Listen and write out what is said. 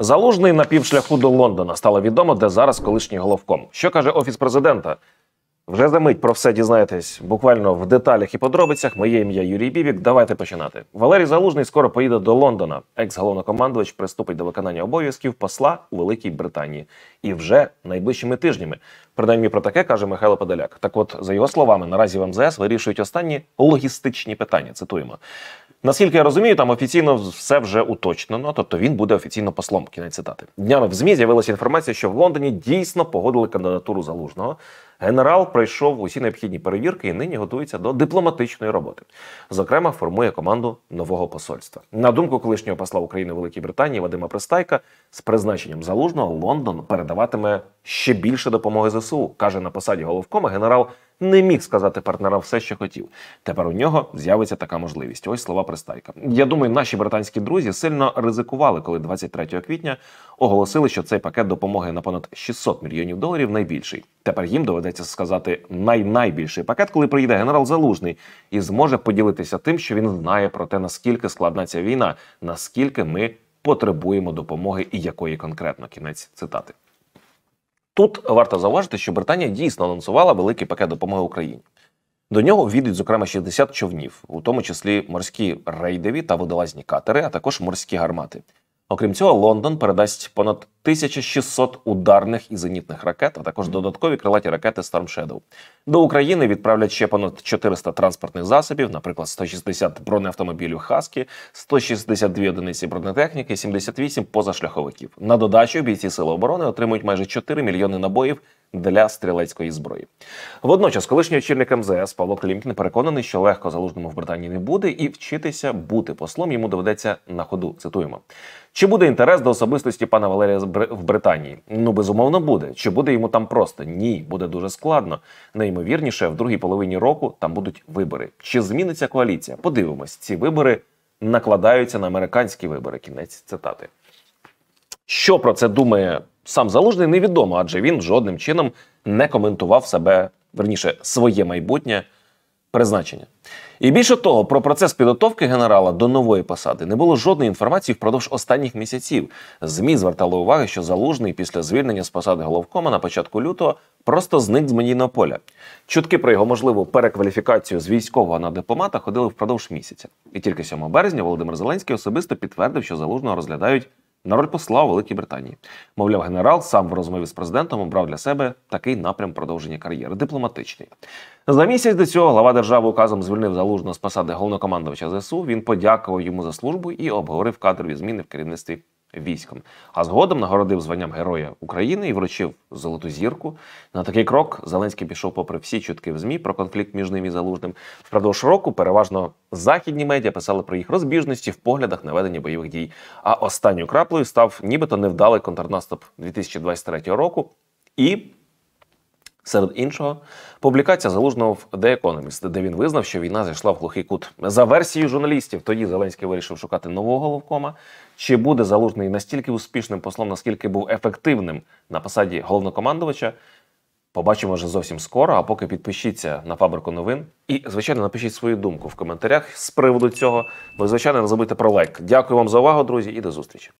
Залужний на півшляху до Лондона стало відомо, де зараз колишній головком. Що каже офіс президента? Вже за мить про все дізнаєтесь буквально в деталях і подробицях. Моє ім'я Юрій Бібік. Давайте починати. Валерій Залужний скоро поїде до Лондона. Екс-головнокомандувач приступить до виконання обов'язків посла у Великій Британії і вже найближчими тижнями. Принаймні про таке каже Михайло Подоляк. Так, от за його словами, наразі в МЗС вирішують останні логістичні питання. Цитуємо Наскільки я розумію, там офіційно все вже уточнено, тобто він буде офіційно послом. Кінець цитати днями в змі з'явилася інформація, що в Лондоні дійсно погодили кандидатуру залужного. Генерал пройшов усі необхідні перевірки і нині готується до дипломатичної роботи. Зокрема, формує команду нового посольства. На думку колишнього посла України Великій Британії Вадима Пристайка з призначенням залужного Лондон передаватиме ще більше допомоги ЗСУ, каже на посаді головкома генерал не міг сказати партнерам все, що хотів. Тепер у нього з'явиться така можливість. Ось слова пристайка. Я думаю, наші британські друзі сильно ризикували, коли 23 квітня оголосили, що цей пакет допомоги на понад 600 мільйонів доларів найбільший. Тепер їм доведеться сказати най-найбільший пакет, коли прийде генерал Залужний, і зможе поділитися тим, що він знає про те, наскільки складна ця війна, наскільки ми потребуємо допомоги і якої конкретно кінець цитати. Тут варто зауважити, що Британія дійсно анонсувала великий пакет допомоги Україні. До нього війдуть, зокрема, 60 човнів, у тому числі морські рейдові та водолазні катери, а також морські гармати. Окрім цього, Лондон передасть понад 1600 ударних і зенітних ракет, а також додаткові крилаті ракети Storm Shadow. До України відправлять ще понад 400 транспортних засобів, наприклад, 160 бронеавтомобілів Хаскі, 162 одиниці бронетехніки, 78 позашляховиків. На додачу бійці Сили оборони отримують майже 4 мільйони набоїв. Для стрілецької зброї водночас, колишній очільник МЗС Павло Клімкін переконаний, що легко залужному в Британії не буде, і вчитися бути послом йому доведеться на ходу. Цитуємо: чи буде інтерес до особистості пана Валерія в Британії? Ну безумовно буде. Чи буде йому там просто? Ні, буде дуже складно. Наймовірніше, в другій половині року там будуть вибори. Чи зміниться коаліція? Подивимось, ці вибори накладаються на американські вибори. Кінець цитати. Що про це думає сам залужний, невідомо, адже він жодним чином не коментував себе верніше своє майбутнє призначення. І більше того, про процес підготовки генерала до нової посади не було жодної інформації впродовж останніх місяців. Змі звертали увагу, що залужний після звільнення з посади головкома на початку лютого просто зник з медійного поля. Чутки про його можливу перекваліфікацію з військового на дипломата ходили впродовж місяця. І тільки 7 березня Володимир Зеленський особисто підтвердив, що залужного розглядають на роль посла у Великій Британії. Мовляв, генерал сам в розмові з президентом обрав для себе такий напрям продовження кар'єри дипломатичний. За місяць до цього глава держави указом звільнив залужного з посади головнокомандувача ЗСУ. Він подякував йому за службу і обговорив кадрові зміни в керівництві військом. А згодом нагородив званням Героя України і вручив золоту зірку. На такий крок Зеленський пішов, попри всі чутки в змі про конфлікт між ним і залужним. Впродовж року переважно західні медіа писали про їх розбіжності в поглядах на ведення бойових дій. А останньою краплею став нібито невдалий контрнаступ 2023 року і. Серед іншого, публікація залужного в The Economist, де він визнав, що війна зайшла в глухий кут. За версією журналістів, тоді Зеленський вирішив шукати нового головкома. Чи буде залужний настільки успішним послом, наскільки був ефективним на посаді головнокомандувача? Побачимо вже зовсім скоро. А поки підпишіться на фабрику новин і, звичайно, напишіть свою думку в коментарях з приводу цього. Ви, звичайно, не забудьте про лайк. Дякую вам за увагу, друзі, і до зустрічі.